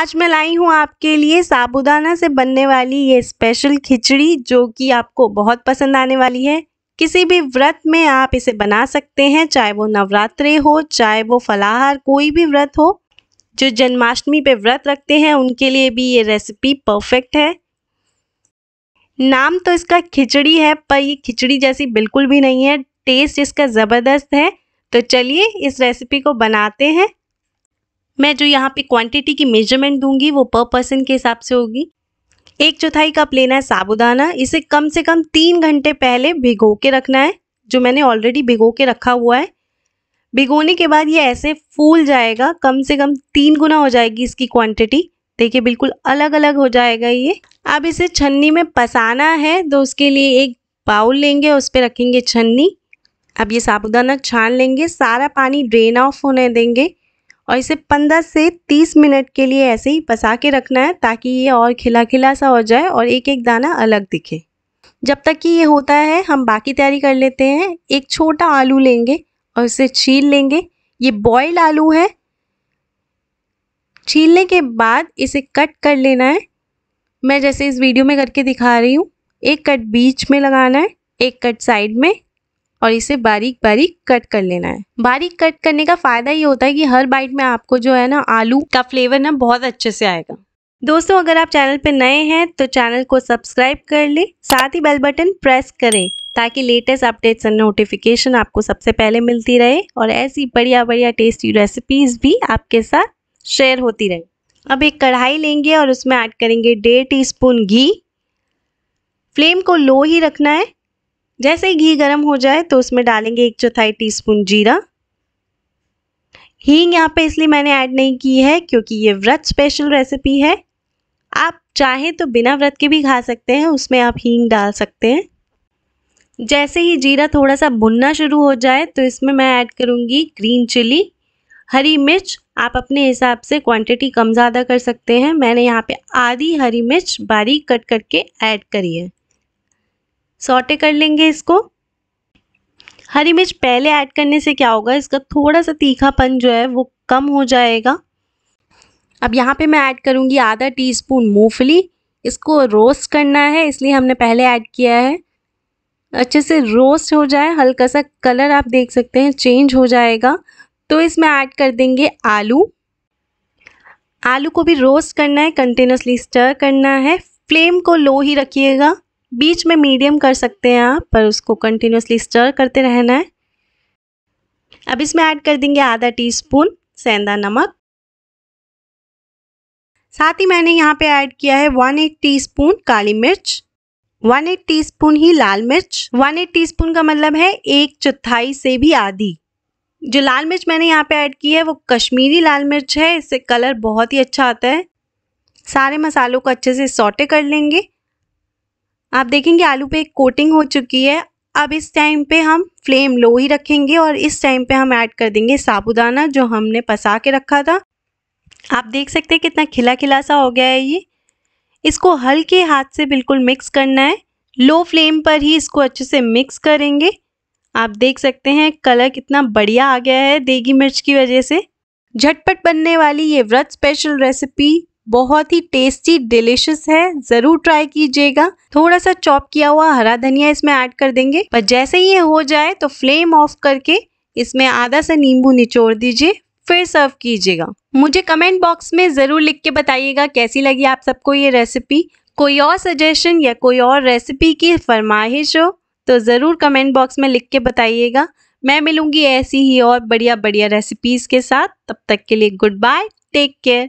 आज मैं लाई हूँ आपके लिए साबुदाना से बनने वाली ये स्पेशल खिचड़ी जो कि आपको बहुत पसंद आने वाली है किसी भी व्रत में आप इसे बना सकते हैं चाहे वो नवरात्रे हो चाहे वो फलाहार कोई भी व्रत हो जो जन्माष्टमी पे व्रत रखते हैं उनके लिए भी ये रेसिपी परफेक्ट है नाम तो इसका खिचड़ी है पर ये खिचड़ी जैसी बिल्कुल भी नहीं है टेस्ट इसका ज़बरदस्त है तो चलिए इस रेसिपी को बनाते हैं मैं जो यहाँ पे क्वांटिटी की मेजरमेंट दूंगी वो पर पर्सन के हिसाब से होगी एक चौथाई कप लेना है साबुदाना इसे कम से कम तीन घंटे पहले भिगो के रखना है जो मैंने ऑलरेडी भिगो के रखा हुआ है भिगोने के बाद ये ऐसे फूल जाएगा कम से कम तीन गुना हो जाएगी इसकी क्वांटिटी देखिए बिल्कुल अलग अलग हो जाएगा ये अब इसे छन्नी में पसाना है तो उसके लिए एक बाउल लेंगे उस पर रखेंगे छन्नी अब ये साबुदाना छान लेंगे सारा पानी ड्रेन ऑफ होने देंगे और इसे 15 से 30 मिनट के लिए ऐसे ही पसा के रखना है ताकि ये और खिला खिला सा हो जाए और एक एक दाना अलग दिखे जब तक कि ये होता है हम बाकी तैयारी कर लेते हैं एक छोटा आलू लेंगे और इसे छील लेंगे ये बॉयल आलू है छीलने के बाद इसे कट कर लेना है मैं जैसे इस वीडियो में करके दिखा रही हूँ एक कट बीच में लगाना है एक कट साइड में और इसे बारीक बारीक कट कर लेना है बारीक कट करने का फ़ायदा ये होता है कि हर बाइट में आपको जो है ना आलू का फ्लेवर ना बहुत अच्छे से आएगा दोस्तों अगर आप चैनल पर नए हैं तो चैनल को सब्सक्राइब कर लें साथ ही बेल बटन प्रेस करें ताकि लेटेस्ट अपडेट्स और नोटिफिकेशन आपको सबसे पहले मिलती रहे और ऐसी बढ़िया बढ़िया टेस्टी रेसिपीज़ भी आपके साथ शेयर होती रहे अब एक कढ़ाई लेंगे और उसमें ऐड करेंगे डेढ़ टी घी फ्लेम को लो ही रखना है जैसे ही घी गर्म हो जाए तो उसमें डालेंगे एक चौथाई टीस्पून जीरा हींग यहाँ पे इसलिए मैंने ऐड नहीं की है क्योंकि ये व्रत स्पेशल रेसिपी है आप चाहे तो बिना व्रत के भी खा सकते हैं उसमें आप हींग डाल सकते हैं जैसे ही जीरा थोड़ा सा भुनना शुरू हो जाए तो इसमें मैं ऐड करूँगी ग्रीन चिली हरी मिर्च आप अपने हिसाब से क्वांटिटी कम ज़्यादा कर सकते हैं मैंने यहाँ पे आधी हरी मिर्च बारीक कट करके ऐड करी है सॉटे कर लेंगे इसको हरी मिर्च पहले ऐड करने से क्या होगा इसका थोड़ा सा तीखापन जो है वो कम हो जाएगा अब यहाँ पे मैं ऐड करूँगी आधा टीस्पून मूंगफली इसको रोस्ट करना है इसलिए हमने पहले ऐड किया है अच्छे से रोस्ट हो जाए हल्का सा कलर आप देख सकते हैं चेंज हो जाएगा तो इसमें ऐड कर देंगे आलू आलू को भी रोस्ट करना है कंटिन्यूसली स्टर करना है फ्लेम को लो ही रखिएगा बीच में मीडियम कर सकते हैं आप पर उसको कंटिन्यूसली स्टर करते रहना है अब इसमें ऐड कर देंगे आधा टीस्पून सेंधा नमक साथ ही मैंने यहाँ पे ऐड किया है वन एट टी स्पून काली मिर्च वन एट टी स्पून ही लाल मिर्च वन एट टी स्पून का मतलब है एक चौथाई से भी आधी जो लाल मिर्च मैंने यहाँ पे ऐड की है वो कश्मीरी लाल मिर्च है इससे कलर बहुत ही अच्छा आता है सारे मसालों को अच्छे से सौटे कर लेंगे आप देखेंगे आलू पे एक कोटिंग हो चुकी है अब इस टाइम पे हम फ्लेम लो ही रखेंगे और इस टाइम पे हम ऐड कर देंगे साबुदाना जो हमने पसा के रखा था आप देख सकते हैं कितना खिला खिला सा हो गया है ये इसको हल्के हाथ से बिल्कुल मिक्स करना है लो फ्लेम पर ही इसको अच्छे से मिक्स करेंगे आप देख सकते हैं कलर कितना बढ़िया आ गया है देगी मिर्च की वजह से झटपट बनने वाली ये व्रत स्पेशल रेसिपी बहुत ही टेस्टी डिलिशियस है जरूर ट्राई कीजिएगा थोड़ा सा चॉप किया हुआ हरा धनिया इसमें ऐड कर देंगे पर जैसे ही ये हो जाए तो फ्लेम ऑफ करके इसमें आधा सा नींबू निचोड़ दीजिए फिर सर्व कीजिएगा मुझे कमेंट बॉक्स में ज़रूर लिख के बताइएगा कैसी लगी आप सबको ये रेसिपी कोई और सजेशन या कोई और रेसिपी की फरमाइश हो तो ज़रूर कमेंट बॉक्स में लिख के बताइएगा मैं मिलूंगी ऐसी ही और बढ़िया बढ़िया रेसिपीज़ के साथ तब तक के लिए गुड बाय टेक केयर